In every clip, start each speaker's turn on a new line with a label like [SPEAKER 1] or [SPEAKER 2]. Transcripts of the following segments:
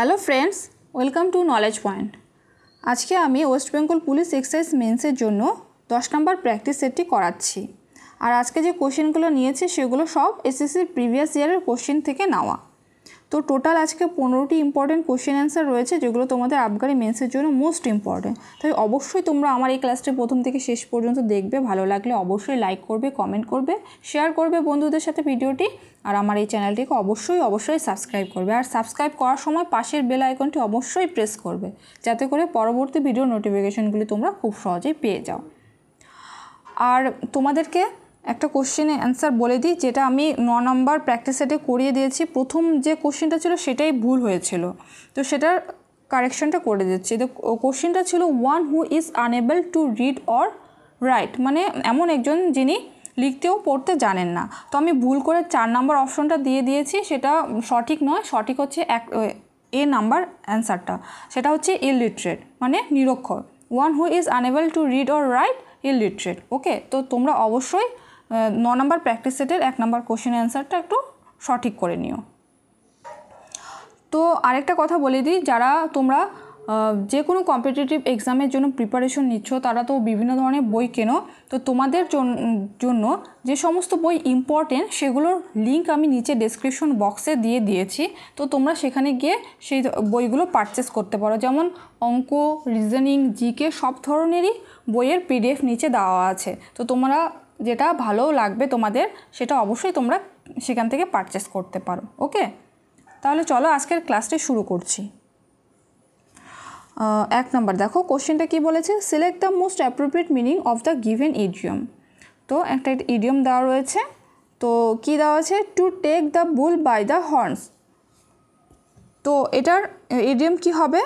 [SPEAKER 1] hello friends welcome to knowledge point আজকে আমি West Bengal police exercise মেন্সের জন্য দশ নম্বর প্র্যাকটিস সেটটি করাচ্ছি আর আজকে যে কোশ্চেনগুলো নিয়েছে সেগুলো সব এসএসসির প্রিভিয়াস ইয়ারের কোশ্চেন থেকে নেওয়া তো টোটাল আজকে পনেরোটি ইম্পর্টেন্ট কোশ্চেন অ্যান্সার রয়েছে যেগুলো তোমাদের আবগারি মেন্সের জন্য মোস্ট ইম্পর্টেন্ট তাই অবশ্যই তোমরা আমার এই ক্লাসটি প্রথম থেকে শেষ পর্যন্ত দেখবে ভালো লাগলে অবশ্যই লাইক করবে কমেন্ট করবে শেয়ার করবে বন্ধুদের সাথে ভিডিওটি আর আমার এই চ্যানেলটিকে অবশ্যই অবশ্যই সাবস্ক্রাইব করবে আর সাবস্ক্রাইব করার সময় পাশের বেল আইকনটি অবশ্যই প্রেস করবে যাতে করে পরবর্তী ভিডিও নোটিফিকেশনগুলি তোমরা খুব সহজেই পেয়ে যাও আর তোমাদেরকে একটা কোশ্চেনে অ্যান্সার বলে দিই যেটা আমি ন নম্বর প্র্যাকটিস সেটে করিয়ে দিয়েছি প্রথম যে কোশ্চেনটা ছিল সেটাই ভুল হয়েছিল তো সেটার কারেকশনটা করে দিচ্ছি তো কোশ্চেনটা ছিল one who is unable to read or write মানে এমন একজন যিনি লিখতেও পড়তে জানেন না তো আমি ভুল করে চার নাম্বার অপশনটা দিয়ে দিয়েছি সেটা সঠিক নয় সঠিক হচ্ছে এক এ নাম্বার অ্যান্সারটা সেটা হচ্ছে ইলিটারেট মানে নিরক্ষর one who is unable to read or write illiterate okay তো তোমরা অবশ্যই ন নম্বর প্র্যাকটিস সেটের এক নম্বর কোশ্চেন অ্যান্সারটা একটু সঠিক করে নিও তো আরেকটা কথা বলে দিই যারা তোমরা যে কোনো কম্পিটিটিভ এক্সামের জন্য প্রিপারেশন নিচ্ছ তারা তো বিভিন্ন ধরনের বই কেনো তো তোমাদের জন্য যে সমস্ত বই ইম্পর্টেন্ট সেগুলোর লিঙ্ক আমি নিচে ডেসক্রিপশন বক্সে দিয়ে দিয়েছি তো তোমরা সেখানে গিয়ে সেই বইগুলো পারচেস করতে পারো যেমন অঙ্ক রিজনিং জিকে সব ধরনেরই বইয়ের পিডিএফ নিচে দেওয়া আছে তো তোমরা যেটা ভালো লাগবে তোমাদের সেটা অবশ্যই তোমরা সেখান থেকে পারচেস করতে পারো ওকে তাহলে চলো আজকের ক্লাসটি শুরু করছি এক নম্বর দেখো কোশ্চেনটা কি বলেছে select the most appropriate meaning of the given idiom তো একটা ইডিয়ম দেওয়া রয়েছে তো কি দেওয়া আছে to take the bull by the horns তো এটার ইডিয়ম কি হবে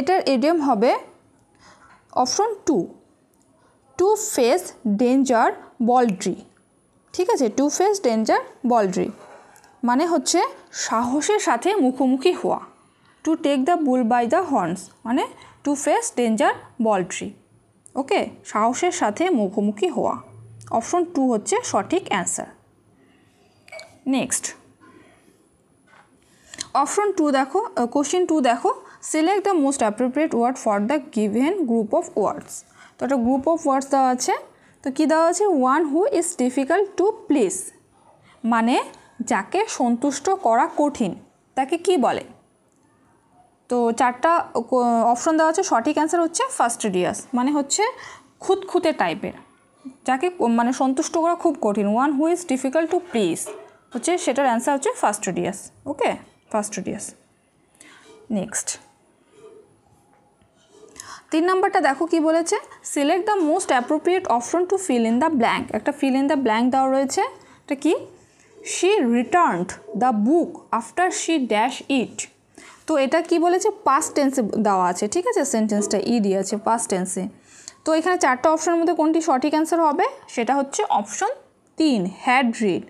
[SPEAKER 1] এটার ইডিয়ম হবে option two to face danger boldly ঠিক আছে টু ফেস ডেঞ্জার বলড্রি মানে হচ্ছে সাহসের সাথে মুখোমুখি হওয়া to take the bull by the horns মানে to face danger boldly okay সাহসের সাথে মুখোমুখি হওয়া অপশন টু হচ্ছে সঠিক অ্যান্সার নেক্সট অপশন টু দেখো কোশ্চেন টু দেখো select the most appropriate word for the given group of words তো একটা গ্রুপ অফ ওয়ার্ডস দেওয়া আছে তো কী দেওয়া আছে one who is difficult to please মানে যাকে সন্তুষ্ট করা কঠিন তাকে কি বলে তো চারটা অপশন দেওয়া আছে সঠিক অ্যান্সার হচ্ছে ফার্স্ট ডিয়াস মানে হচ্ছে খুঁতখুঁতে টাইপের যাকে মানে সন্তুষ্ট করা খুব কঠিন one who is difficult to please হচ্ছে সেটার অ্যান্সার হচ্ছে fastidious okay fastidious next তিন নম্বরটা দেখো কি বলেছে select the most appropriate option to fill in the blank একটা ফিল ইন দ্য ব্ল্যাঙ্ক দেওয়া রয়েছে এটা কি she returned the book after she dash it তো এটা কি বলেছে পাস্ট টেন্সে দেওয়া আছে ঠিক আছে সেন্টেন্সটা ই আছে পাস্ট টেন্সে তো এখানে চারটা অপশনের মধ্যে কোনটি সঠিক অ্যান্সার হবে সেটা হচ্ছে অপশন তিন হ্যাড রিড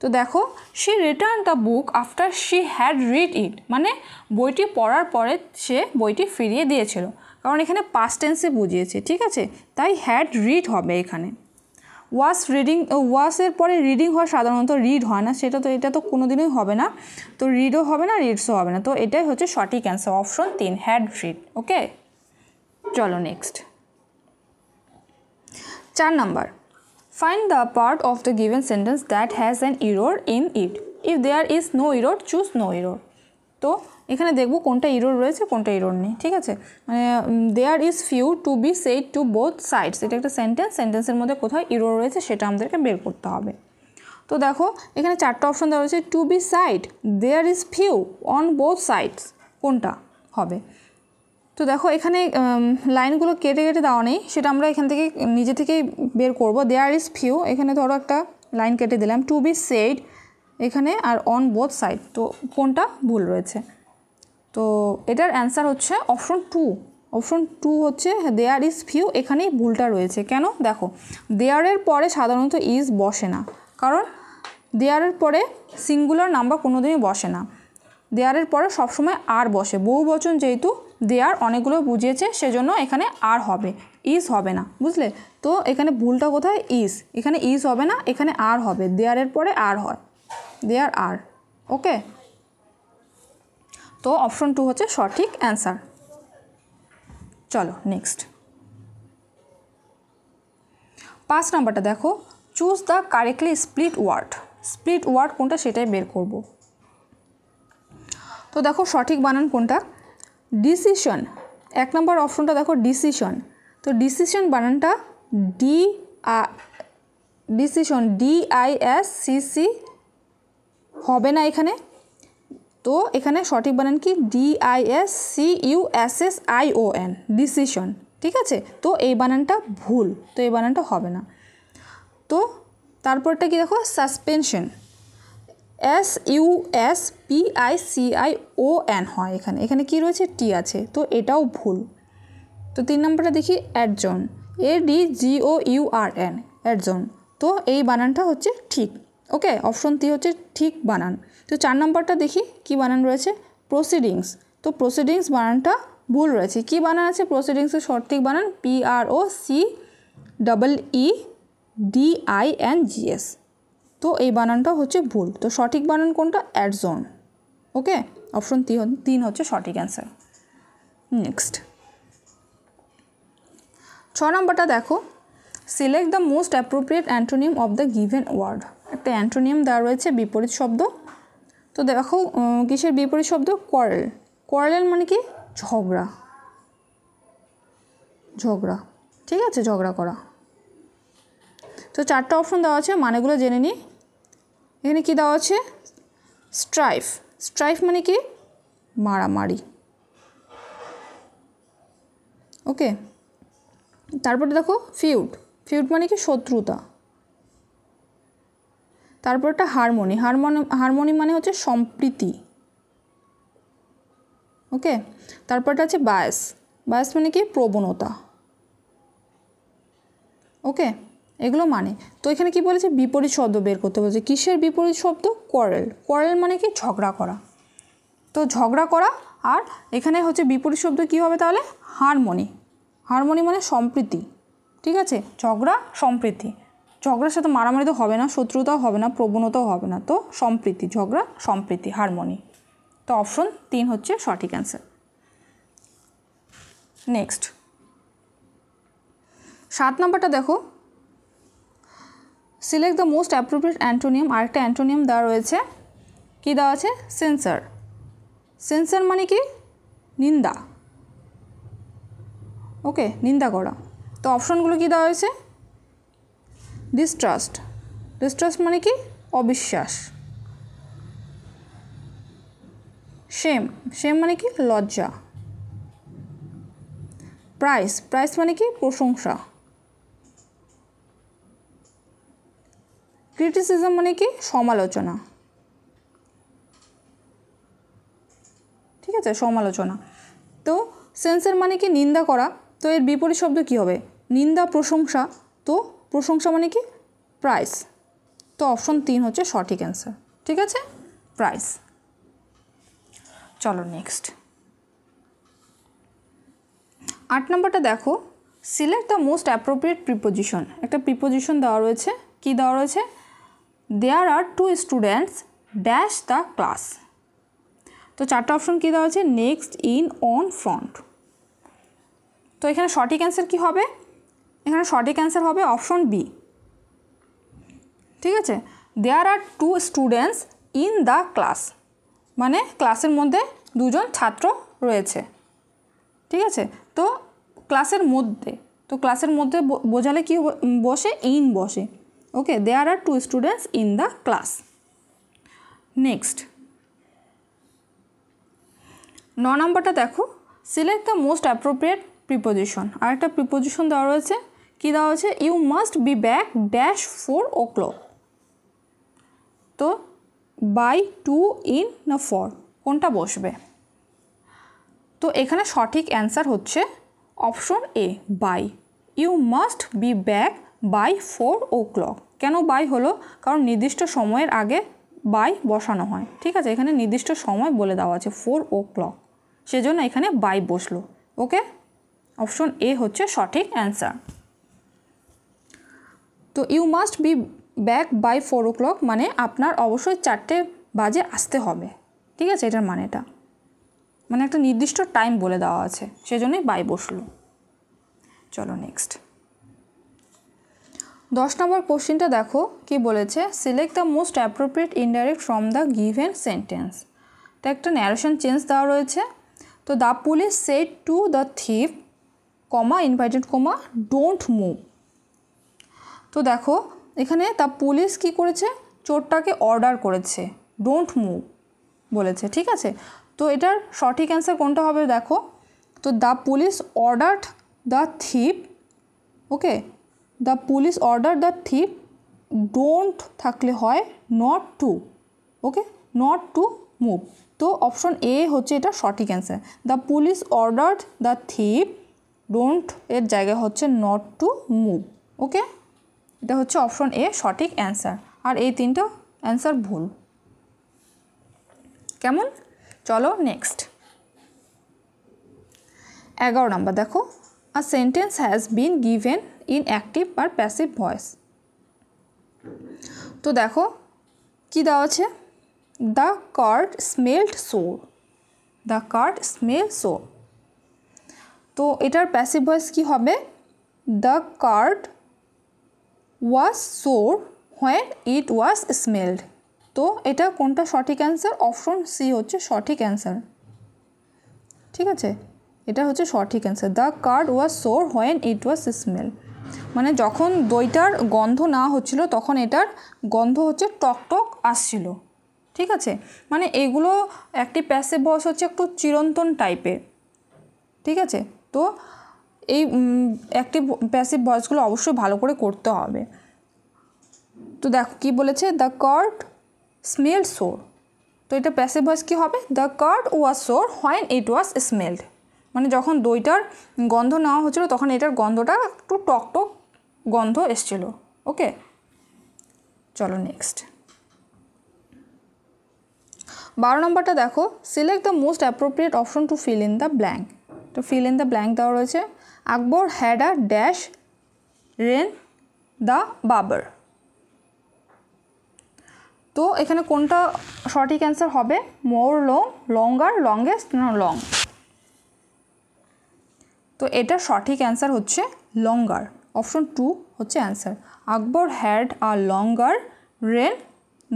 [SPEAKER 1] তো দেখো she return the book after she had read it মানে বইটি পড়ার পরে সে বইটি ফিরিয়ে দিয়েছিল কারণ এখানে পাস্ট টেন্সে বুঝিয়েছে ঠিক আছে তাই হ্যাড রিড হবে এখানে ওয়াস রিডিং ওয়াশের পরে রিডিং হয় সাধারণত রিড হয় না সেটা তো এটা তো কোনো দিনই হবে না তো রিডও হবে না রিডসও হবে না তো এটাই হচ্ছে সঠিক অ্যান্সার অপশন তিন হ্যাড রিড ওকে চলো নেক্সট চার number find the part of the given sentence that has an error in it if there is no error choose no error তো এখানে দেখব কোনটা ইরোর রয়েছে কোনটা ইরোর নেই ঠিক আছে মানে there is few to be said to both sides এটা একটা সেন্টেন্স সেন্টেন্সের মধ্যে কোথাও ইরোর রয়েছে সেটা আমাদেরকে বের করতে হবে তো দেখো এখানে চারটা অপশন দেওয়া রয়েছে to be side there is few on both sides কোনটা হবে তো দেখো এখানে লাইনগুলো কেটে কেটে দেওয়া নেই সেটা আমরা এখান থেকে নিজে থেকেই বের করব দেয়ার ইজ ফিউ এখানে ধরো একটা লাইন কেটে দিলাম টু বি সেড এখানে আর অন বোথ সাইড তো কোনটা ভুল রয়েছে তো এটার অ্যান্সার হচ্ছে অপশন টু অপশন টু হচ্ছে দেয়ার ইজ ফিউ এখানেই ভুলটা রয়েছে কেন দেখো দেয়ারের পরে সাধারণত ইজ বসে না কারণ দেয়ারের পরে সিঙ্গুলার নাম্বার কোনোদিনই বসে না দেয়ারের পরে সবসময় আর বসে বহু বচন যেহেতু দেয়ার অনেকগুলো বুঝিয়েছে সেজন্য এখানে আর হবে ইজ হবে না বুঝলে তো এখানে ভুলটা কোথায় ইজ এখানে ইজ হবে না এখানে আর হবে দেয়ারের পরে আর হয় দেয়ার আর ওকে তো অপশন টু হচ্ছে সঠিক অ্যান্সার চলো নেক্সট পাঁচ নাম্বারটা দেখো choose the correctly split word split word কোনটা সেটাই বের করব তো দেখো সঠিক বানান কোনটা ডিসিশন এক নম্বর অপশনটা দেখো ডিসিশন তো ডিসিশন বানানটা ডি ডিসিশন ডিআইএসসিসি হবে না এখানে তো এখানে সঠিক বানান কি D I S C U S S I O N decision ঠিক আছে তো এই বানানটা ভুল তো এই বানানটা হবে না তো তারপরটা কি দেখো suspension S U S P I C I O N হয় এখানে এখানে কি রয়েছে টি আছে তো এটাও ভুল তো তিন নম্বরটা দেখি adjourn A D G O U R N adjourn তো এই বানানটা হচ্ছে ঠিক ওকে অপশন টি হচ্ছে ঠিক বানান তো চার নম্বরটা দেখি কি বানান রয়েছে প্রসিডিংস তো প্রসিডিংস বানানটা ভুল রয়েছে কি বানান আছে প্রসিডিংসের সঠিক বানান P R O C double E D I N G S তো এই বানানটা হচ্ছে ভুল তো সঠিক বানান কোনটা অ্যাডজন ওকে অপশন তিন তিন হচ্ছে সঠিক অ্যান্সার নেক্সট ছ নম্বরটা দেখো select the most appropriate antonym of the given word একটা অ্যান্টোনিয়াম দেওয়া রয়েছে বিপরীত শব্দ তো দেখো কিসের বিপরীত শব্দ কোয়ারেল কোয়ারেল মানে কি ঝগড়া ঝগড়া ঠিক আছে ঝগড়া করা তো চারটা অপশন দেওয়া আছে মানেগুলো জেনে নিই এখানে কি দেওয়া আছে স্ট্রাইফ স্ট্রাইফ মানে কি মারামারি ওকে তারপরে দেখো ফিউড ফিউড মানে কি শত্রুতা তারপর একটা হারমোনি হারমোনি হারমোনি মানে হচ্ছে সম্প্রীতি ওকে তারপরটা আছে বায়াস বায়াস মানে কি প্রবণতা ওকে এগুলো মানে তো এখানে কি বলেছে বিপরীত শব্দ বের করতে বলেছে কিসের বিপরীত শব্দ কোয়ারেল কোয়ারেল মানে কি ঝগড়া করা তো ঝগড়া করা আর এখানে হচ্ছে বিপরীত শব্দ কি হবে তাহলে হারমোনি হারমোনি মানে সম্প্রীতি ঠিক আছে ঝগড়া সম্প্রীতি ঝগড়ার সাথে মারামারি তো হবে না শত্রুতাও হবে না প্রবণতাও হবে না তো সম্প্রীতি ঝগড়া সম্প্রীতি হারমোনি তো অপশন তিন হচ্ছে সঠিক অ্যান্সার নেক্সট সাত নম্বরটা দেখো select the most appropriate antonym আরেকটা অ্যান্টোনিয়াম দেওয়া রয়েছে কী দেওয়া আছে সেন্সার সেন্সার মানে কি নিন্দা ওকে নিন্দা করা তো অপশনগুলো কী দেওয়া হয়েছে ডিস্ট্রাস্ট ডিস্ট্রাস্ট মানে কি অবিশ্বাস শেম শেম মানে কি লজ্জা প্রাইস প্রাইস মানে কি প্রশংসা ক্রিটিসিজম মানে কি সমালোচনা ঠিক আছে সমালোচনা তো সেন্সের মানে কি নিন্দা করা তো এর বিপরীত শব্দ কি হবে নিন্দা প্রশংসা তো প্রশংসা মানে কি প্রাইস তো অপশন তিন হচ্ছে সঠিক অ্যান্সার ঠিক আছে প্রাইস চলো নেক্সট আট নম্বরটা দেখো select the most appropriate preposition একটা প্রিপোজিশন দেওয়া রয়েছে কি দেওয়া রয়েছে there are two students dash the class তো চারটা অপশন কী দেওয়া আছে নেক্সট ইন অন ফ্রন্ট তো এখানে সঠিক অ্যান্সার কী হবে এখানে সঠিক অ্যান্সার হবে অপশন বি ঠিক আছে there are two students in the class মানে ক্লাসের মধ্যে দুজন ছাত্র রয়েছে ঠিক আছে তো ক্লাসের মধ্যে তো ক্লাসের মধ্যে বোঝালে কি বসে ইন বসে okay there are two students in the class next ন নম্বরটা দেখো select the most appropriate preposition আর একটা প্রিপোজিশন দেওয়া রয়েছে কী দেওয়া হচ্ছে you must be back dash four o'clock তো বাই টু ইন না ফোর কোনটা বসবে তো এখানে সঠিক অ্যান্সার হচ্ছে option A by you must be back by four o'clock কেন বাই হলো কারণ নির্দিষ্ট সময়ের আগে বাই বসানো হয় ঠিক আছে এখানে নির্দিষ্ট সময় বলে দেওয়া আছে ফোর ও ক্লক সেজন্য এখানে বাই বসলো ওকে অপশন এ হচ্ছে সঠিক অ্যান্সার তো you must be back by four o'clock মানে আপনার অবশ্যই চারটে বাজে আসতে হবে ঠিক আছে এটার মানেটা মানে একটা নির্দিষ্ট টাইম বলে দেওয়া আছে সেজন্যই বাই বসলো চলো নেক্সট দশ নম্বর কোশ্চিনটা দেখো কি বলেছে select the most appropriate indirect from the given sentence তো একটা ন্যারেশন চেঞ্জ দেওয়া রয়েছে তো the police said to the thief comma inverted comma don't move তো দেখো এখানে তা পুলিশ কি করেছে চোরটাকে অর্ডার করেছে ডোন্ট মুভ বলেছে ঠিক আছে তো এটার সঠিক অ্যান্সার কোনটা হবে দেখো তো the police ordered the thief okay the police order the thief don't থাকলে হয় not to okay not to move তো অপশন এ হচ্ছে এটা সঠিক answer the police order the thief don't এর জায়গায় হচ্ছে নট টু মুভ ওকে এটা হচ্ছে অপশন এ সঠিক অ্যান্সার আর এই তিনটা অ্যান্সার ভুল কেমন চলো নেক্সট এগারো নম্বর দেখো a sentence has been given in active আর প্যাসিভ ভয়েস তো দেখো কি দেওয়া আছে the curd smelled sour the curd smell sour তো এটার প্যাসিভ ভয়েস কি হবে the curd was sour where it was smelled তো এটা কোনটা সঠিক অ্যান্সার অপশন সি হচ্ছে সঠিক অ্যান্সার ঠিক আছে এটা হচ্ছে সঠিক answer the curd was sour when it was smell মানে যখন দইটার গন্ধ না হচ্ছিল তখন এটার গন্ধ হচ্ছে টকটক আসছিল ঠিক আছে মানে এগুলো একটি প্যাসে বস হচ্ছে একটু চিরন্তন টাইপের ঠিক আছে তো এই অ্যাক্টিভ প্যাসিভ ভয়েসগুলো অবশ্যই ভালো করে করতে হবে তো দেখো কি বলেছে দ্য কার্ড স্মেল সোর তো এটা প্যাসিভ ভয়েস কী হবে the curd was sour when it was smelled মানে যখন দইটার গন্ধ নেওয়া হচ্ছিল তখন এটার গন্ধটা একটু টক টক গন্ধ এসছিল ওকে চলো নেক্সট বারো নম্বরটা দেখো select the most appropriate option to fill in the blank তো ফিল ইন দ্য ব্ল্যাঙ্ক দেওয়া রয়েছে Akbar had a dash reign the Babar তো এখানে কোনটা সঠিক অ্যান্সার হবে মোর লং লঙ্গার লংগেস্ট না লং তো এটা সঠিক অ্যান্সার হচ্ছে লঙ্গার অপশন টু হচ্ছে answer Akbar had a longer reign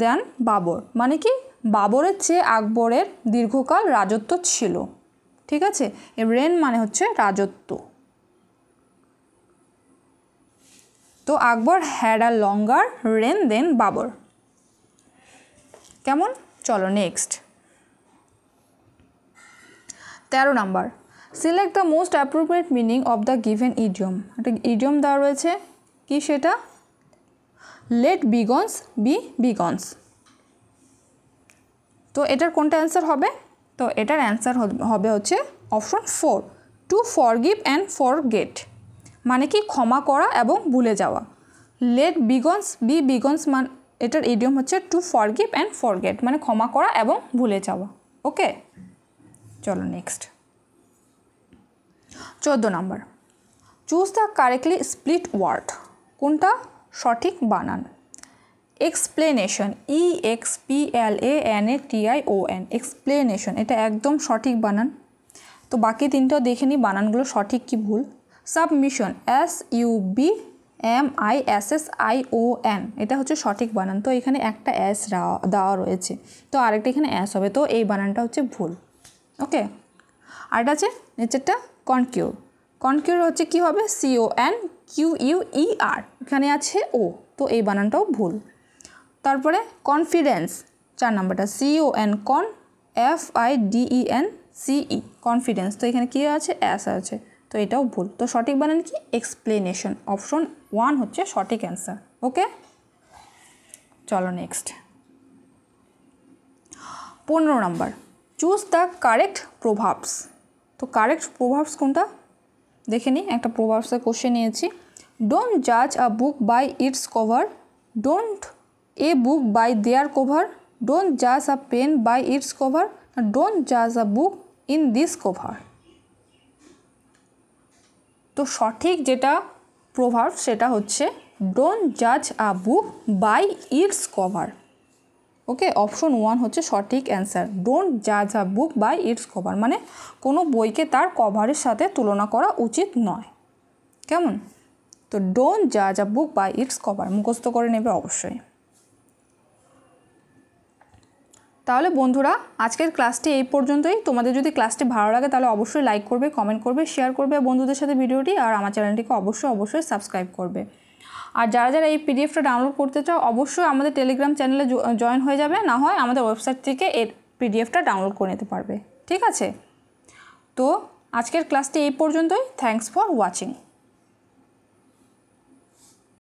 [SPEAKER 1] than Babar মানে কি বাবরের চেয়ে আকবরের দীর্ঘকাল রাজত্ব ছিল ঠিক আছে এ রেন মানে হচ্ছে রাজত্ব তো Akbar had a longer reign than Babar কেমন চলো নেক্সট তেরো number select the most appropriate meaning of the given idiom একটা ইডিয়ম দেওয়া রয়েছে কি সেটা লেট বিগনস বি বিগনস তো এটার কোনটা অ্যান্সার হবে তো এটার অ্যান্সার হবে হচ্ছে option four to forgive and forget মানে কি ক্ষমা করা এবং ভুলে যাওয়া লেট বিগন্স বি বিগন্স মান এটার ইডিয়ম হচ্ছে টু ফরগিভ অ্যান্ড ফরগেট মানে ক্ষমা করা এবং ভুলে যাওয়া ওকে চলো নেক্সট চোদ্দো নম্বর choose the correctly split word কোনটা সঠিক বানান explanation E X P L A N A T I O N explanation এটা একদম সঠিক বানান তো বাকি তিনটাও দেখে নিই বানানগুলো সঠিক কি ভুল submission S U B M I S S I O N এটা হচ্ছে সঠিক বানান তো এখানে একটা এস দেওয়া রয়েছে তো আরেকটা এখানে এস হবে তো এই বানানটা হচ্ছে ভুল ওকে আরেকটা আছে নেচারটা কনকিউর কনকিউর হচ্ছে কি হবে C O N Q U E R এখানে আছে ও তো এই বানানটাও ভুল তারপরে কনফিডেন্স চার নাম্বারটা C O N con F I D E N C E confidence তো এখানে কী আছে এস আছে তো এটাও ভুল তো সঠিক বানান কি এক্সপ্লেনেশন অপশন ওয়ান হচ্ছে সঠিক অ্যান্সার ওকে চলো নেক্সট পনেরো নম্বর চুজ দ্য কারেক্ট প্রভাবস তো কারেক্ট প্রভাবস কোনটা দেখে নিই একটা প্রভাবসের কোশ্চেন নিয়েছি ডোন্ট জাজ a book by its cover don't A book by there cover don't জাজ a pen by its cover don't জাজ a book in this cover তো সঠিক যেটা প্রভাব সেটা হচ্ছে ডোন্ট জাজ a book by its cover okay option one হচ্ছে সঠিক অ্যান্সার ডোন্ট জাজ a book by its cover মানে কোনো বইকে তার কভারের সাথে তুলনা করা উচিত নয় কেমন তো ডোন্ট জাজ a book by its cover মুখস্থ করে নেবে অবশ্যই তাহলে বন্ধুরা আজকের ক্লাসটি এই পর্যন্তই তোমাদের যদি ক্লাসটি ভালো লাগে তাহলে অবশ্যই লাইক করবে কমেন্ট করবে শেয়ার করবে বন্ধুদের সাথে ভিডিওটি আর আমার চ্যানেলটিকে অবশ্যই অবশ্যই সাবস্ক্রাইব করবে আর যারা যারা এই পিডিএফটা ডাউনলোড করতে চাও অবশ্যই আমাদের টেলিগ্রাম চ্যানেলে জয়েন হয়ে যাবে না হয় আমাদের ওয়েবসাইট থেকে এর পিডিএফটা ডাউনলোড করে নিতে পারবে ঠিক আছে তো আজকের ক্লাসটি এই পর্যন্তই থ্যাংকস ফর ওয়াচিং